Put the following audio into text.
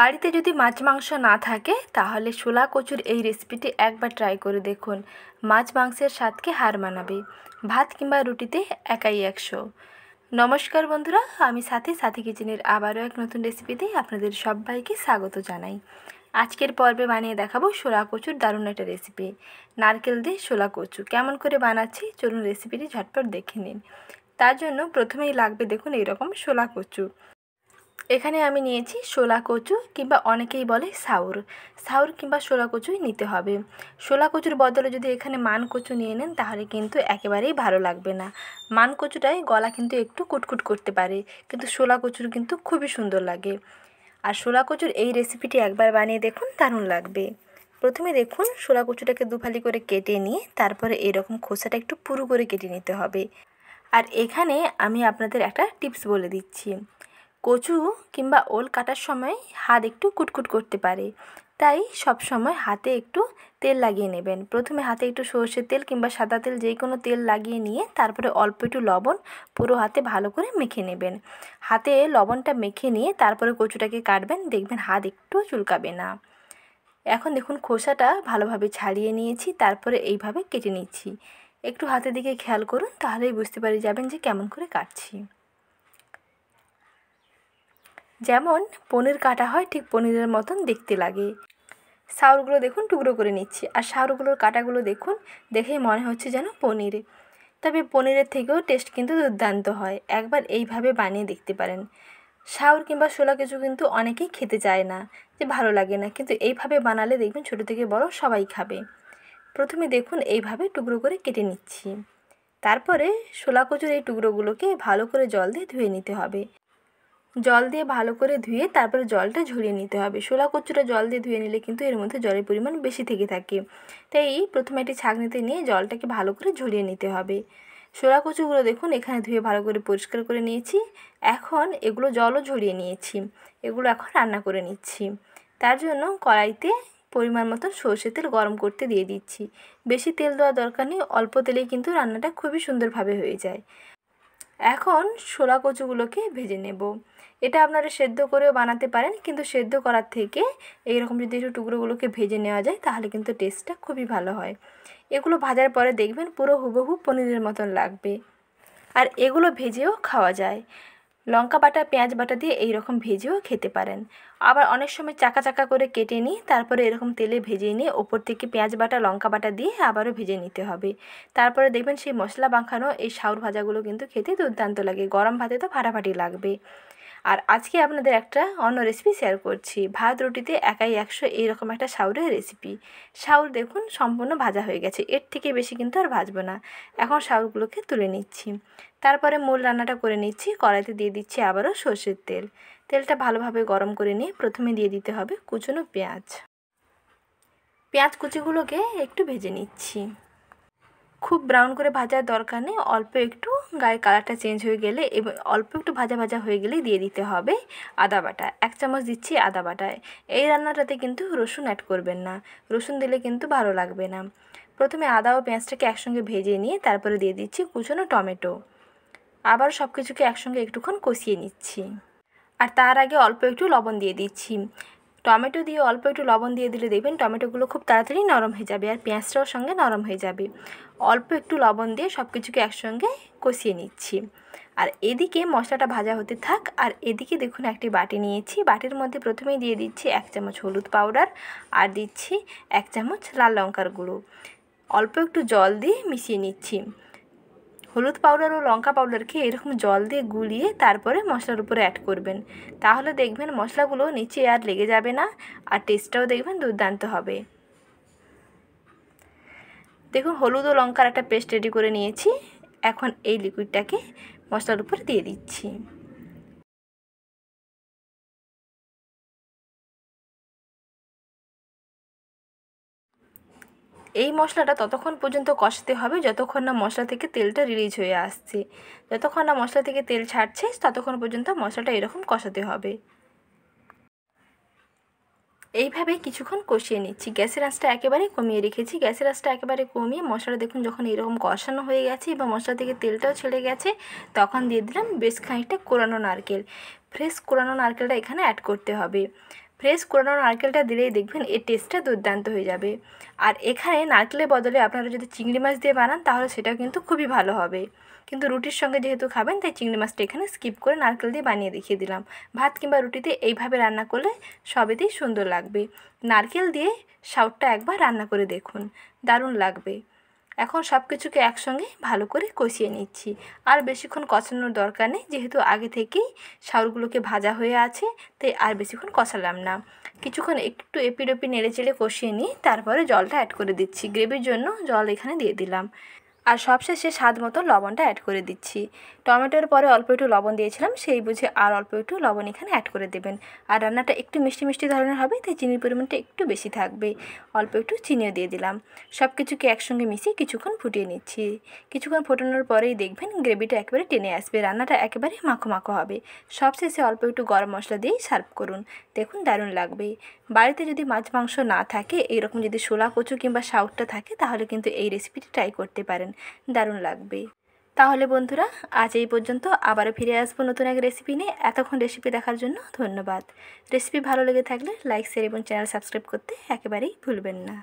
বাড়িতে যদি মাছ মাংস না থাকে তাহলে শোলা কচুর এই রেসিপিটি একবার ট্রাই করে দেখুন মাছ মাংসের স্বাদকে হার মানাবে ভাত কিংবা রুটিতে একাই একশো নমস্কার বন্ধুরা আমি সাথে সাথী কিচেনের আবারও এক নতুন রেসিপিতে আপনাদের সবাইকে স্বাগত জানাই আজকের পর্বে বানিয়ে দেখাবো শোলা কচুর দারুণ একটা রেসিপি নারকেল দিয়ে শোলা কচু কেমন করে বানাচ্ছি চলুন রেসিপিটি ঝটপট দেখে নিন তার জন্য প্রথমেই লাগবে দেখুন এইরকম শোলা কচু এখানে আমি নিয়েছি শোলা কচু কিংবা অনেকেই বলে সাউর সাউর কিংবা শোলা কচুই নিতে হবে শোলা কচুর বদলে যদি এখানে মান কচু নিয়ে নেন তাহলে কিন্তু একেবারেই ভালো লাগবে না মান কচুটাই গলা কিন্তু একটু কুটকুট করতে পারে কিন্তু শোলা কচুর কিন্তু খুবই সুন্দর লাগে আর শোলা কচুর এই রেসিপিটি একবার বানিয়ে দেখুন দারুণ লাগবে প্রথমে দেখুন শোলা কচুটাকে দুফালি করে কেটে নিয়ে তারপরে এরকম খোসাটা একটু পুরু করে কেটে নিতে হবে আর এখানে আমি আপনাদের একটা টিপস বলে দিচ্ছি কচু কিংবা ওল কাটার সময় হাত একটু কুটকুট করতে পারে তাই সব সময় হাতে একটু তেল লাগিয়ে নেবেন প্রথমে হাতে একটু সর্ষের তেল কিংবা সাদা তেল যে কোনো তেল লাগিয়ে নিয়ে তারপরে অল্প একটু লবণ পুরো হাতে ভালো করে মেখে নেবেন হাতে লবণটা মেখে নিয়ে তারপরে কচুটাকে কাটবেন দেখবেন হাত একটু চুলকাবে না এখন দেখুন খোসাটা ভালোভাবে ছাড়িয়ে নিয়েছি তারপরে এইভাবে কেটে নিচ্ছি একটু হাতের দিকে খেয়াল করুন তাহলেই বুঝতে পারি যাবেন যে কেমন করে কাটছি যেমন পনির কাটা হয় ঠিক পনিরের মতন দেখতে লাগে সাউরগুলো দেখুন টুকরো করে নিচ্ছি আর সাউরগুলোর কাটাগুলো দেখুন দেখেই মনে হচ্ছে যেন পনির তবে পনিরের থেকেও টেস্ট কিন্তু দুর্দান্ত হয় একবার এইভাবে বানিয়ে দেখতে পারেন সাউর কিংবা শোলা কিছু কিন্তু অনেকেই খেতে চায় না যে ভালো লাগে না কিন্তু এইভাবে বানালে দেখবেন ছোটো থেকে বড় সবাই খাবে প্রথমে দেখুন এইভাবে টুকরো করে কেটে নিচ্ছি তারপরে শোলা কচুর এই টুকরোগুলোকে ভালো করে জল দিয়ে ধুয়ে নিতে হবে জল দিয়ে ভালো করে ধুয়ে তারপরে জলটা ঝরিয়ে নিতে হবে শোলা কচুটা জল দিয়ে ধুয়ে নিলে কিন্তু এর মধ্যে জলের পরিমাণ বেশি থেকে থাকে তাই প্রথমে একটি ছাঁকনিতে নিয়ে জলটাকে ভালো করে ঝরিয়ে নিতে হবে শোলা কচুগুলো দেখুন এখানে ধুয়ে ভালো করে পরিষ্কার করে নিয়েছি এখন এগুলো জলও ঝরিয়ে নিয়েছি এগুলো এখন রান্না করে নিচ্ছি তার জন্য কড়াইতে পরিমাণ মতন সর্ষে তেল গরম করতে দিয়ে দিচ্ছি বেশি তেল দেওয়া দরকার নেই অল্প তেলেই কিন্তু রান্নাটা খুবই সুন্দরভাবে হয়ে যায় এখন ছোলা কচুগুলোকে ভেজে নেব এটা আপনারা সেদ্ধ করেও বানাতে পারেন কিন্তু সেদ্ধ করার থেকে এইরকম যদি একটু টুকরোগুলোকে ভেজে নেওয়া যায় তাহলে কিন্তু টেস্টটা খুবই ভালো হয় এগুলো ভাজার পরে দেখবেন পুরো হুবহু পনিরের মতন লাগবে আর এগুলো ভেজেও খাওয়া যায় লঙ্কা বাটা পেঁয়াজ বাটা দিয়ে এই রকম ভেজেও খেতে পারেন আবার অনেক সময় চাকা চাকা করে কেটে নিয়ে তারপরে এরকম তেলে ভেজে নিয়ে ওপর থেকে পেঁয়াজ বাটা লঙ্কা বাটা দিয়ে আবারও ভেজে নিতে হবে তারপরে দেখবেন সেই মশলা বাঁখানো এই শাউর ভাজাগুলো কিন্তু খেতে দুর্দান্ত লাগে গরম ভাতে তো ফাটাফাটি লাগবে আর আজকে আপনাদের একটা অন্য রেসিপি শেয়ার করছি ভাত রুটিতে একাই একশো এইরকম একটা শাউরের রেসিপি সাউর দেখুন সম্পূর্ণ ভাজা হয়ে গেছে এর থেকে বেশি কিন্তু আর ভাজবো না এখন সাউরগুলোকে তুলে নিচ্ছি তারপরে মূল রান্নাটা করে নিচ্ছি কড়াইতে দিয়ে দিচ্ছি আবারও সর্ষের তেল তেলটা ভালোভাবে গরম করে নিয়ে প্রথমে দিয়ে দিতে হবে কুচুনো পেঁয়াজ পেঁয়াজ কুচিগুলোকে একটু ভেজে নিচ্ছি খুব ব্রাউন করে ভাজার দরকার নেই অল্প একটু গায়ে কালারটা চেঞ্জ হয়ে গেলে এবং অল্প একটু ভাজা ভাজা হয়ে গেলে দিয়ে দিতে হবে আদা বাটা এক চামচ দিচ্ছি আদা বাটায় এই রান্নাটাতে কিন্তু রসুন অ্যাড করবেন না রসুন দিলে কিন্তু ভালো লাগবে না প্রথমে আদা ও পেঁয়াজটাকে একসঙ্গে ভেজে নিয়ে তারপরে দিয়ে দিচ্ছি কুচনো টমেটো আবার সব কিছুকে একসঙ্গে একটুক্ষণ কষিয়ে নিচ্ছি আর তার আগে অল্প একটু লবণ দিয়ে দিচ্ছি টমেটো দিয়ে অল্প একটু লবণ দিয়ে দিলে দেখবেন টমেটোগুলো খুব তাড়াতাড়ি নরম হয়ে যাবে আর পেঁয়াজটাও সঙ্গে নরম হয়ে যাবে অল্প একটু লবণ দিয়ে সব কিছুকে একসঙ্গে কষিয়ে নিচ্ছি আর এদিকে মশলাটা ভাজা হতে থাক আর এদিকে দেখুন একটি বাটি নিয়েছি বাটির মধ্যে প্রথমেই দিয়ে দিচ্ছি এক চামচ হলুদ পাউডার আর দিচ্ছি এক চামচ লাল লঙ্কার গুঁড়ো অল্প একটু জল দিয়ে মিশিয়ে নিচ্ছি হলুদ পাউডার ও লঙ্কা পাউডারকে এরকম জল দিয়ে গুলিয়ে তারপরে মশলার উপরে অ্যাড করবেন তাহলে দেখবেন মশলাগুলো নিচে আর লেগে যাবে না আর টেস্টটাও দেখবেন দুর্দান্ত হবে দেখুন হলুদ ও লঙ্কার একটা পেস্ট রেডি করে নিয়েছি এখন এই লিকুইডটাকে মশলার উপরে দিয়ে দিচ্ছি এই মশলাটা ততক্ষণ পর্যন্ত কষাতে হবে যতক্ষণ না মশলা থেকে তেলটা রিলিজ হয়ে আসছে যতক্ষণ না মশলা থেকে তেল ছাড়ছে ততক্ষণ পর্যন্ত মশলাটা এরকম কষাতে হবে এইভাবে কিছুক্ষণ কষিয়ে নিচ্ছি গ্যাসের আঁচটা একেবারে কমিয়ে রেখেছি গ্যাসের আঁচটা একেবারে কমিয়ে মশলাটা দেখুন যখন এরকম কষানো হয়ে গেছে এবং মশলা থেকে তেলটাও ছেড়ে গেছে তখন দিয়ে দিলাম বেশ খানিকটা কোরানো নারকেল ফ্রেশ কোরানো নারকেলটা এখানে অ্যাড করতে হবে ফ্রেশ কোরানো নারকেলটা দিলেই দেখবেন এর টেস্টটা দুর্দান্ত হয়ে যাবে আর এখানে নারকেলের বদলে আপনারা যদি চিংড়ি মাছ দিয়ে বানান তাহলে সেটাও কিন্তু খুবই ভালো হবে কিন্তু রুটির সঙ্গে যেহেতু খাবেন তাই চিংড়ি মাছটা এখানে স্কিপ করে নারকেল দিয়ে বানিয়ে দেখিয়ে দিলাম ভাত কিংবা রুটিতে এইভাবে রান্না করলে সবেতেই সুন্দর লাগবে নারকেল দিয়ে শাউটটা একবার রান্না করে দেখুন দারুণ লাগবে এখন সব কিছুকে একসঙ্গে ভালো করে কষিয়ে নিচ্ছি আর বেশিক্ষণ কষানোর দরকার নেই যেহেতু আগে থেকেই শাউরগুলোকে ভাজা হয়ে আছে তাই আর বেশিক্ষণ কষালাম না কিছুক্ষণ একটু এপিডপি নেড়ে চেড়ে কষিয়ে নিই তারপরে জলটা অ্যাড করে দিচ্ছি গ্রেভির জন্য জল এখানে দিয়ে দিলাম আর সবশেষে স্বাদ মতো লবণটা অ্যাড করে দিচ্ছি টমেটোর পরে অল্প একটু লবণ দিয়েছিলাম সেই বুঝে আর অল্প একটু লবণ এখানে অ্যাড করে দেবেন আর রান্নাটা একটু মিষ্টি মিষ্টি ধরনের হবে তাই চিনির পরিমাণটা একটু বেশি থাকবে অল্প একটু চিনিও দিয়ে দিলাম সব কিছুকে একসঙ্গে মিশিয়ে কিছুক্ষণ ফুটিয়ে নিচ্ছি কিছুক্ষণ ফোটানোর পরেই দেখবেন গ্রেভিটা একেবারে টেনে আসবে রান্নাটা একেবারে মাখো মাখো হবে সবশেষে অল্প একটু গরম মশলা দিয়েই সার্ভ করুন দেখুন দারুণ লাগবে বাড়িতে যদি মাছ মাংস না থাকে এইরকম যদি শোলা কচু কিংবা শাউটটা থাকে তাহলে কিন্তু এই রেসিপিটি ট্রাই করতে পারেন দারুণ লাগবে তাহলে বন্ধুরা আজ এই পর্যন্ত আবারও ফিরে আসবো নতুন এক রেসিপি নিয়ে এতক্ষণ রেসিপি দেখার জন্য ধন্যবাদ রেসিপি ভালো লেগে থাকলে লাইক শেয়ার এবং চ্যানেল সাবস্ক্রাইব করতে একেবারেই ভুলবেন না